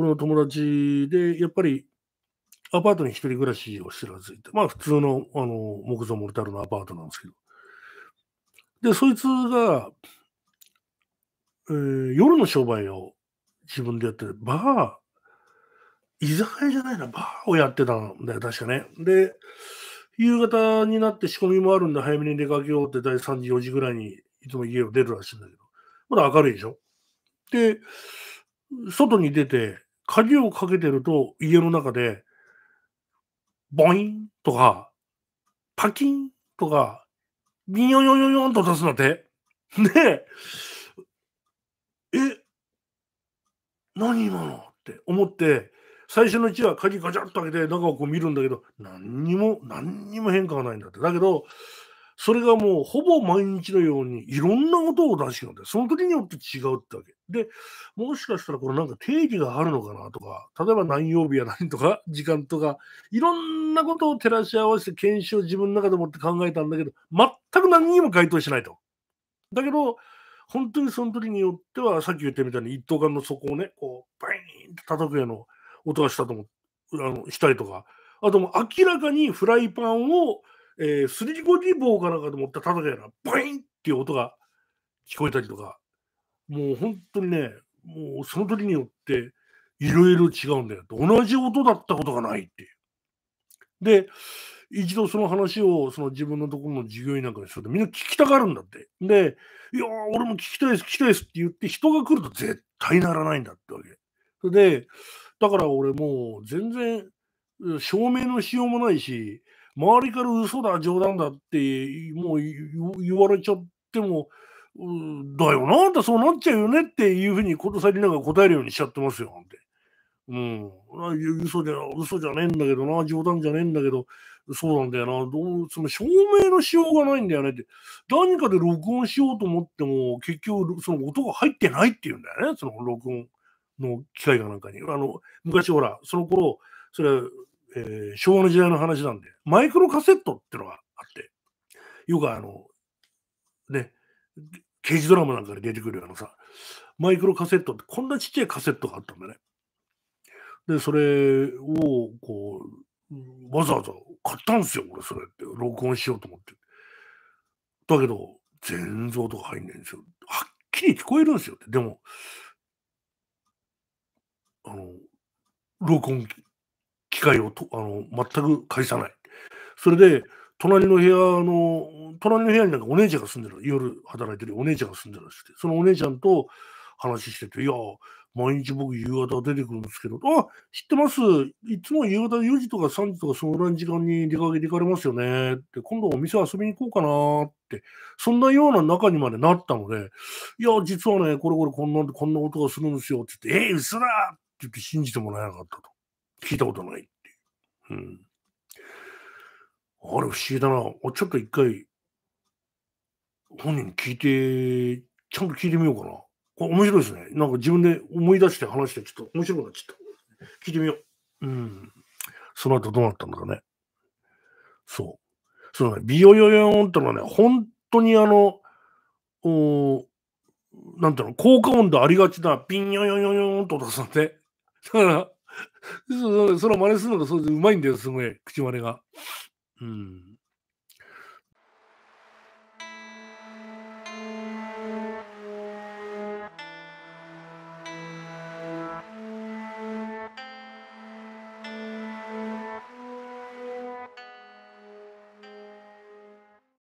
俺の友達で、やっぱりアパートに一人暮らしをしてるやついて、まあ普通のあの木造モルタルのアパートなんですけど。で、そいつが、えー、夜の商売を自分でやってる、バー、居酒屋じゃないな、バーをやってたんだよ、確かね。で、夕方になって仕込みもあるんで、早めに出かけようって、大体3時、4時ぐらいにいつも家を出るらしいんだけど、まだ明るいでしょ。で、外に出て、鍵をかけてると家の中で、ボインとか、パキンとか、ビヨヨヨヨンと出すのてで、え、何今のって思って、最初のうちは鍵ガチャッと開けて中をこう見るんだけど、何にも、何にも変化がないんだって。だけど、それがもうほぼ毎日のようにいろんな音を出しようで、その時によって違うってわけ。で、もしかしたらこれなんか定義があるのかなとか、例えば何曜日や何とか時間とか、いろんなことを照らし合わせて研修を自分の中でもって考えたんだけど、全く何にも該当しないと。だけど、本当にその時によっては、さっき言ったみたいに一等間の底をね、こう、バイーンって叩くような音がしたと思あのしたりとか、あともう明らかにフライパンをえー、すりごり棒かなんかで持った叩たきやな、バインっていう音が聞こえたりとか、もう本当にね、もうその時によって、いろいろ違うんだよ。同じ音だったことがないっていう。で、一度その話をその自分のところの従業員なんかにするとみんな聞きたがるんだって。で、いや俺も聞きたいです、聞きたいですって言って人が来ると絶対ならないんだってわけ。で、だから俺もう全然証明のしようもないし、周りから嘘だ、冗談だって、もう言われちゃっても、だよな、あんたそうなっちゃうよねっていうふうにことさりながら答えるようにしちゃってますよ、なんて。うん、嘘じゃ、嘘じゃねえんだけどな、冗談じゃねえんだけど、そうなんだよな、どうその証明のしようがないんだよねって、何かで録音しようと思っても、結局、その音が入ってないっていうんだよね、その録音の機械がなんかに。あの昔、ほら、その頃それえー、昭和の時代の話なんで、マイクロカセットっていうのがあって、よくあの、ね、刑事ドラマなんかで出てくるあのさ、マイクロカセットってこんなちっちゃいカセットがあったんだね。で、それを、こう、わざわざ買ったんですよ、俺、それって。録音しようと思って。だけど、全像とか入んないんですよ。はっきり聞こえるんですよって。でも、あの、録音機をとあの全く返さない。それで、隣の部屋の、隣の部屋になんかお姉ちゃんが住んでる、夜働いてるお姉ちゃんが住んでるらしくて、そのお姉ちゃんと話してて、いや、毎日僕夕方出てくるんですけど、あ、知ってます。いつも夕方4時とか3時とかそのぐらいの時間に出かけていかれますよね。って、今度お店遊びに行こうかなって、そんなような中にまでなったので、いや、実はね、これこれこんな、こんな音がするんですよって言って、えー、嘘だって言って信じてもらえなかったと。聞いたことない。うん。あれ不思議だな。ちょっと一回、本人に聞いて、ちゃんと聞いてみようかな。これ面白いですね。なんか自分で思い出して話して、ちょっと面白くなっちゃった。聞いてみよう。うん。その後どうなったんだろうね。そう。そのね、ビヨヨヨンってのはね、本当にあの、おなんていうの、効果音でありがちな、ピンヨヨヨヨンと音がするんで。だから、その真似するのがそうでうまいんだよ、すごい。口真似が。うん。